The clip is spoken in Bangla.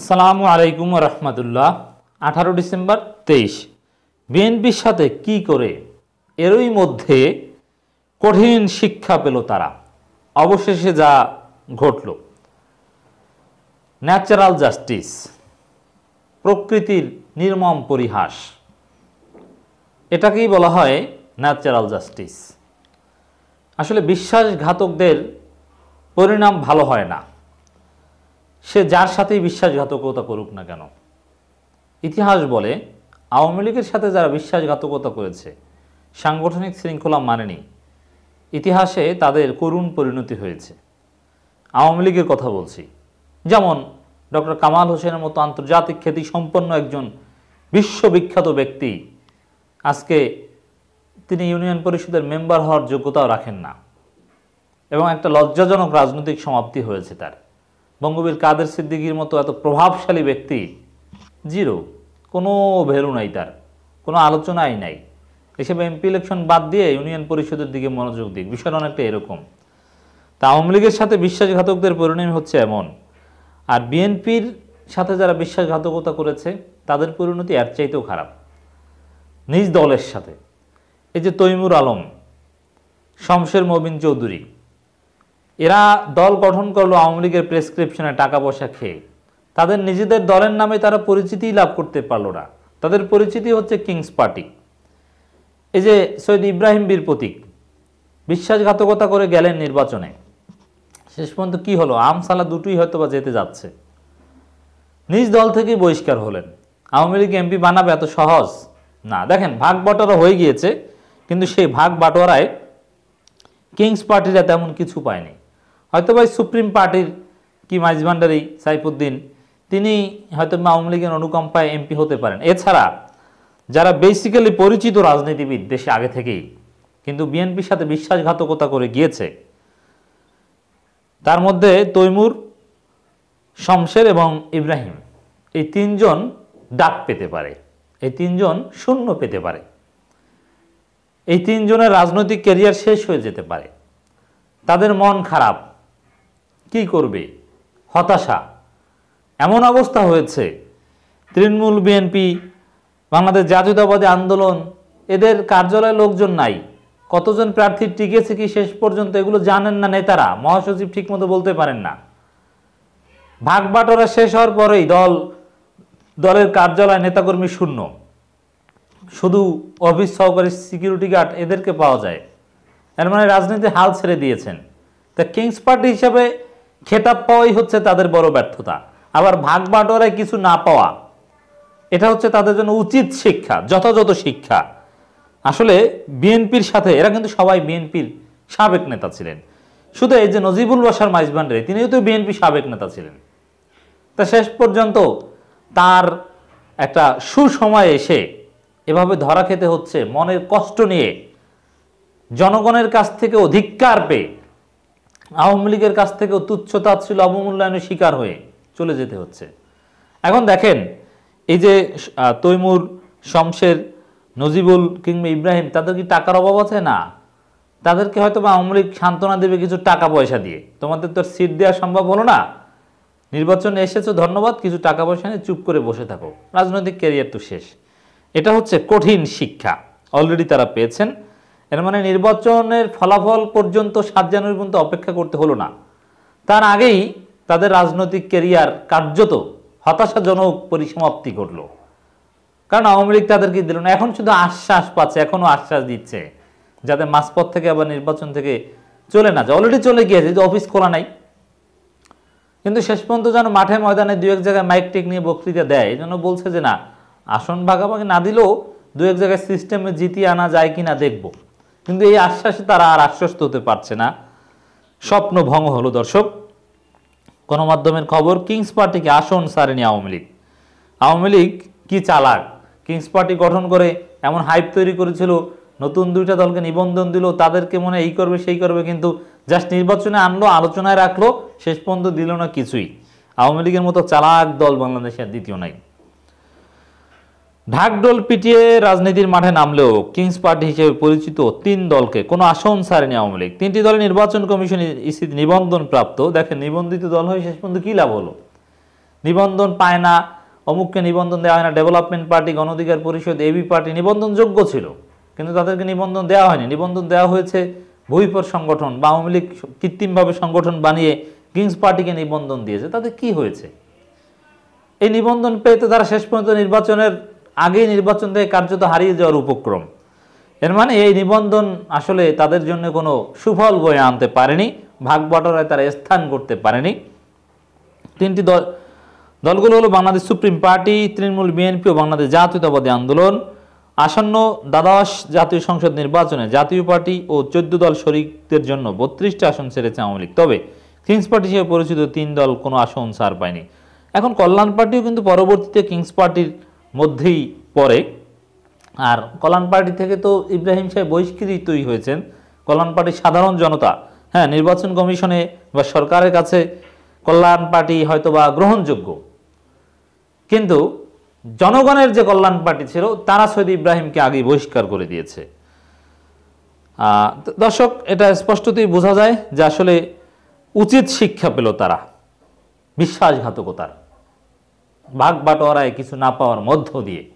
আসসালামু আলাইকুম রহমতুল্লাহ আঠারো ডিসেম্বর তেইশ বিএনপির সাথে কি করে এরই মধ্যে কঠিন শিক্ষা পেল তারা অবশেষে যা ঘটল ন্যাচারাল জাস্টিস প্রকৃতির নির্মম পরিহাস এটাকেই বলা হয় ন্যাচারাল জাস্টিস আসলে বিশ্বাসঘাতকদের পরিণাম ভালো হয় না সে যার সাথেই বিশ্বাসঘাতকতা করুক না কেন ইতিহাস বলে আওয়ামী লীগের সাথে যারা বিশ্বাসঘাতকতা করেছে সাংগঠনিক শৃঙ্খলা মানেনি ইতিহাসে তাদের করুণ পরিণতি হয়েছে আওয়ামী লীগের কথা বলছি যেমন ডক্টর কামাল হোসেনের মতো আন্তর্জাতিক খ্যাতি সম্পন্ন একজন বিশ্ববিখ্যাত ব্যক্তি আজকে তিনি ইউনিয়ন পরিষদের মেম্বার হওয়ার যোগ্যতাও রাখেন না এবং একটা লজ্জাজনক রাজনৈতিক সমাপ্তি হয়েছে তার বঙ্গবীর কাদের সিদ্দিকির মতো এত প্রভাবশালী ব্যক্তি জিরো কোনো ভ্যালু নাই তার কোনো আলোচনাই নাই এসব এমপি ইলেকশন বাদ দিয়ে ইউনিয়ন পরিষদের দিকে মনোযোগ দিক বিষয় অনেকটা এরকম তা আওয়ামী লীগের সাথে বিশ্বাসঘাতকদের পরিণাম হচ্ছে এমন আর বিএনপির সাথে যারা বিশ্বাসঘাতকতা করেছে তাদের পরিণতি এর চাইতেও খারাপ নিজ দলের সাথে এই যে তৈমুর আলম শমশের মবিন চৌধুরী এরা দল গঠন করলো আওয়ামী লীগের প্রেসক্রিপশনে টাকা পয়সা খেয়ে তাদের নিজেদের দলের নামে তারা পরিচিতি লাভ করতে পারলো না তাদের পরিচিতি হচ্ছে কিংস পার্টি এই যে সৈয়দ ইব্রাহিম বীর প্রতীক বিশ্বাসঘাতকতা করে গেলেন নির্বাচনে শেষ পর্যন্ত কি হলো আমসালা দুটোই হয়তো বা যেতে যাচ্ছে নিজ দল থেকে বহিষ্কার হলেন আওয়ামী লীগ এমপি বানাবে এত সহজ না দেখেন ভাগ বাটোয়ারা হয়ে গিয়েছে কিন্তু সেই ভাগ বাটোয়ারায় কিংস পার্টিরা তেমন কিছু পায়নি হয়তো ভাই সুপ্রিম পার্টির কি মাইজভান্ডারি সাইফুদ্দিন তিনি হয়তো আওয়ামী লীগের অনুকম্পায় এমপি হতে পারেন এছাড়া যারা বেসিক্যালি পরিচিত রাজনীতিবিদ দেশে আগে থেকেই কিন্তু বিএনপির সাথে বিশ্বাসঘাতকতা করে গিয়েছে তার মধ্যে তৈমুর শমশের এবং ইব্রাহিম এই তিনজন ডাক পেতে পারে এই তিনজন শূন্য পেতে পারে এই তিনজনের রাজনৈতিক ক্যারিয়ার শেষ হয়ে যেতে পারে তাদের মন খারাপ করবে হতাশা এমন অবস্থা হয়েছে তৃণমূল বিএনপি বাংলাদেশ জাতীয়তাবাদী আন্দোলন এদের কার্যালয়ে লোকজন নাই কতজন প্রার্থী টিকেছে কি শেষ পর্যন্ত এগুলো জানেন না নেতারা মহাসচিব ঠিকমতো বলতে পারেন না ভাগবাটরা শেষ হওয়ার পরেই দল দলের কার্যালয় নেতাকর্মী শূন্য শুধু অফিস সহকারী সিকিউরিটি গার্ড এদেরকে পাওয়া যায় এর মানে রাজনীতি হাল ছেড়ে দিয়েছেন তা কিংস পার্টি হিসাবে খেতাব পাওয়াই হচ্ছে তাদের বড় ব্যর্থতা আবার ভাগ বাটোয়ারায় কিছু না পাওয়া এটা হচ্ছে তাদের জন্য উচিত শিক্ষা যথাযথ শিক্ষা আসলে বিএনপির সাথে এরা কিন্তু সবাই বিএনপির সাবেক নেতা ছিলেন শুধু এই যে নজিবুল বাসার মাইজবান্ডারি তিনিও তো বিএনপি সাবেক নেতা ছিলেন তা শেষ পর্যন্ত তার একটা সুসময় এসে এভাবে ধরা খেতে হচ্ছে মনের কষ্ট নিয়ে জনগণের কাছ থেকে অধিকার পেয়ে আওয়ামী লীগের কাছ থেকে তুচ্ছ তাচ্ছিল অবমূল্যায়নের শিকার হয়ে চলে যেতে হচ্ছে এখন দেখেন এই যে তৈমুর শমশের নজিবুল কিংবা ইব্রাহিম তাদের কি টাকার অভাব আছে না তাদেরকে হয়তো বা আওয়ামী লীগ সান্ত্বনা দেবে কিছু টাকা পয়সা দিয়ে তোমাদের তো সিট দেওয়া সম্ভব হলো না নির্বাচনে এসেছো ধন্যবাদ কিছু টাকা পয়সা নিয়ে চুপ করে বসে থাকো রাজনৈতিক ক্যারিয়ার তো শেষ এটা হচ্ছে কঠিন শিক্ষা অলরেডি তারা পেয়েছেন এর মানে নির্বাচনের ফলাফল পর্যন্ত সাত জানুয়ারি পর্যন্ত অপেক্ষা করতে হলো না তার আগেই তাদের রাজনৈতিক কেরিয়ার কার্যত হতাশাজনক পরিসমাপ্তি ঘটল কারণ আওয়ামী লীগ তাদেরকে দিল না এখন শুধু আশ্বাস পাচ্ছে এখনও আশ্বাস দিচ্ছে যাতে মাঝপথ থেকে আবার নির্বাচন থেকে চলে না যায় অলরেডি চলে গিয়েছে যে অফিস খোলা নাই কিন্তু শেষ পর্যন্ত যেন মাঠে ময়দানে দু এক জায়গায় মাইক টেক নিয়ে বক্তৃতা দেয় এই জন্য বলছে যে না আসন ভাগাভাগি না দিলেও দু এক জায়গায় সিস্টেমে জিতিয়ে আনা যায় কি না দেখবো কিন্তু এই আশ্বাসে তারা আর আশ্বস্ত হতে পারছে না স্বপ্ন ভঙ্গ হলো দর্শক গণমাধ্যমের খবর কিংস পার্টিকে আসন সারেনি আওয়ামী লীগ আওয়ামী লীগ কি চালাক কিংস পার্টি গঠন করে এমন হাইপ তৈরি করেছিল নতুন দুইটা দলকে নিবন্ধন দিল তাদেরকে মনে এই করবে সেই করবে কিন্তু জাস্ট নির্বাচনে আনলো আলোচনায় রাখলো শেষ পর্যন্ত দিল না কিছুই আওয়ামী লীগের মতো চালাক দল বাংলাদেশের দ্বিতীয় নাই ঢাকডোল পিটিয়ে রাজনীতির মাঠে নামলেও কিংস পার্টি হিসেবে পরিচিত তিন দলকে কোনো আসন ছাড়েনি আওয়ামী লীগ তিনটি দলে নির্বাচন কমিশন ইসি নিবন্ধন প্রাপ্ত দেখেন নিবন্ধিত দল হয়ে শেষ পর্যন্ত কী লাভ হলো নিবন্ধন পায় না অমুককে নিবন্ধন দেওয়া হয় না ডেভেলপমেন্ট পার্টি গণধিকার পরিষদ এবি পার্টি নিবন্ধনযোগ্য ছিল কিন্তু তাদেরকে নিবন্ধন দেওয়া হয়নি নিবন্ধন দেওয়া হয়েছে ভূইপর সংগঠন বা আওয়ামী লীগ কৃত্রিমভাবে সংগঠন বানিয়ে কিংস পার্টিকে নিবন্ধন দিয়েছে তাতে কি হয়েছে এই নিবন্ধন পেয়ে তো তারা শেষ পর্যন্ত নির্বাচনের আগে নির্বাচন থেকে কার্যত হারিয়ে যাওয়ার উপক্রম এর মানে এই নিবন্ধন আসলে তাদের জন্য কোনো সুফল বয়ে আনতে পারেনি ভাগ বটরায় তারা স্থান করতে পারেনি তিনটি দল দলগুলো হলো বাংলাদেশ সুপ্রিম পার্টি তৃণমূল বিএনপি ও বাংলাদেশ জাতীয়তাবাদী আন্দোলন আসন্ন দ্বাদশ জাতীয় সংসদ নির্বাচনে জাতীয় পার্টি ও চোদ্দ দল শরিকদের জন্য বত্রিশটি আসন ছেড়েছে আওয়ামী লীগ তবে কিংস পার্টি হিসেবে পরিচিত তিন দল কোনো আসন ছাড় পায়নি এখন কল্যাণ পার্টিও কিন্তু পরবর্তীতে কিংস পার্টির মধ্যেই পড়ে আর কল্যাণ পার্টি থেকে তো ইব্রাহিম সাহেব বহিষ্কৃতই হয়েছেন কল্যাণ পার্টির সাধারণ জনতা হ্যাঁ নির্বাচন কমিশনে বা সরকারের কাছে কল্যাণ পার্টি হয়তো বা গ্রহণযোগ্য কিন্তু জনগণের যে কল্যাণ পার্টি ছিল তারা সৈয়দ ইব্রাহিমকে আগে বহিষ্কার করে দিয়েছে দর্শক এটা স্পষ্টতই বোঝা যায় যে আসলে উচিত শিক্ষা পেল তারা বিশ্বাসঘাতকতার भाग बाटोरा किसु ना पावर मध्य दिए